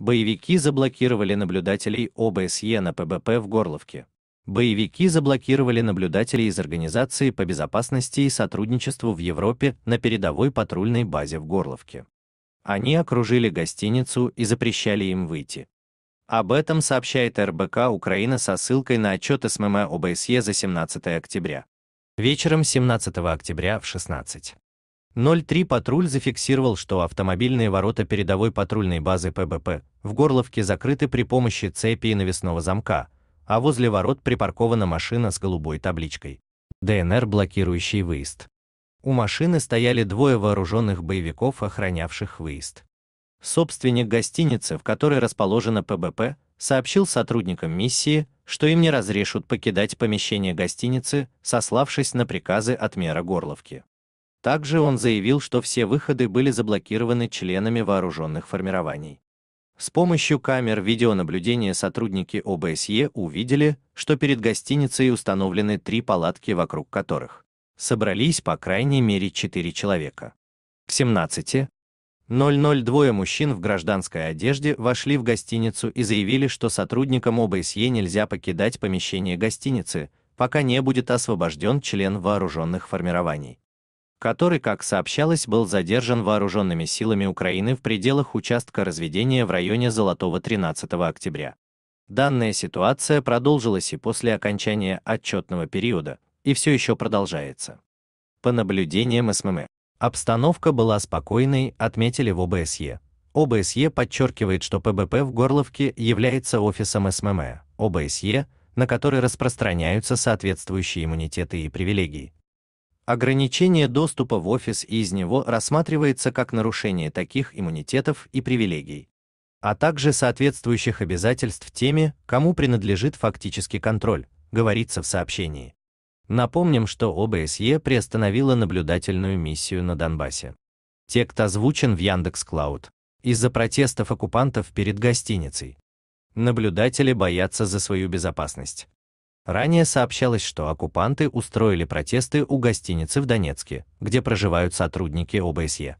Боевики заблокировали наблюдателей ОБСЕ на ПБП в Горловке. Боевики заблокировали наблюдателей из Организации по безопасности и сотрудничеству в Европе на передовой патрульной базе в Горловке. Они окружили гостиницу и запрещали им выйти. Об этом сообщает РБК Украина со ссылкой на отчет СММ ОБСЕ за 17 октября. Вечером 17 октября в 16. 03 патруль зафиксировал, что автомобильные ворота передовой патрульной базы ПБП в Горловке закрыты при помощи цепи и навесного замка, а возле ворот припаркована машина с голубой табличкой «ДНР, блокирующий выезд». У машины стояли двое вооруженных боевиков, охранявших выезд. Собственник гостиницы, в которой расположена ПБП, сообщил сотрудникам миссии, что им не разрешат покидать помещение гостиницы, сославшись на приказы от мэра Горловки. Также он заявил, что все выходы были заблокированы членами вооруженных формирований. С помощью камер видеонаблюдения сотрудники ОБСЕ увидели, что перед гостиницей установлены три палатки, вокруг которых собрались по крайней мере четыре человека. К 17.00 двое мужчин в гражданской одежде вошли в гостиницу и заявили, что сотрудникам ОБСЕ нельзя покидать помещение гостиницы, пока не будет освобожден член вооруженных формирований который, как сообщалось, был задержан вооруженными силами Украины в пределах участка разведения в районе Золотого 13 октября. Данная ситуация продолжилась и после окончания отчетного периода, и все еще продолжается. По наблюдениям СММ, обстановка была спокойной, отметили в ОБСЕ. ОБСЕ подчеркивает, что ПБП в Горловке является офисом СММ, ОБСЕ, на который распространяются соответствующие иммунитеты и привилегии, Ограничение доступа в офис и из него рассматривается как нарушение таких иммунитетов и привилегий, а также соответствующих обязательств теми, кому принадлежит фактический контроль, говорится в сообщении. Напомним, что ОБСЕ приостановила наблюдательную миссию на Донбассе. Текст озвучен в Яндекс.Клауд. Из-за протестов оккупантов перед гостиницей. Наблюдатели боятся за свою безопасность. Ранее сообщалось, что оккупанты устроили протесты у гостиницы в Донецке, где проживают сотрудники ОБСЕ.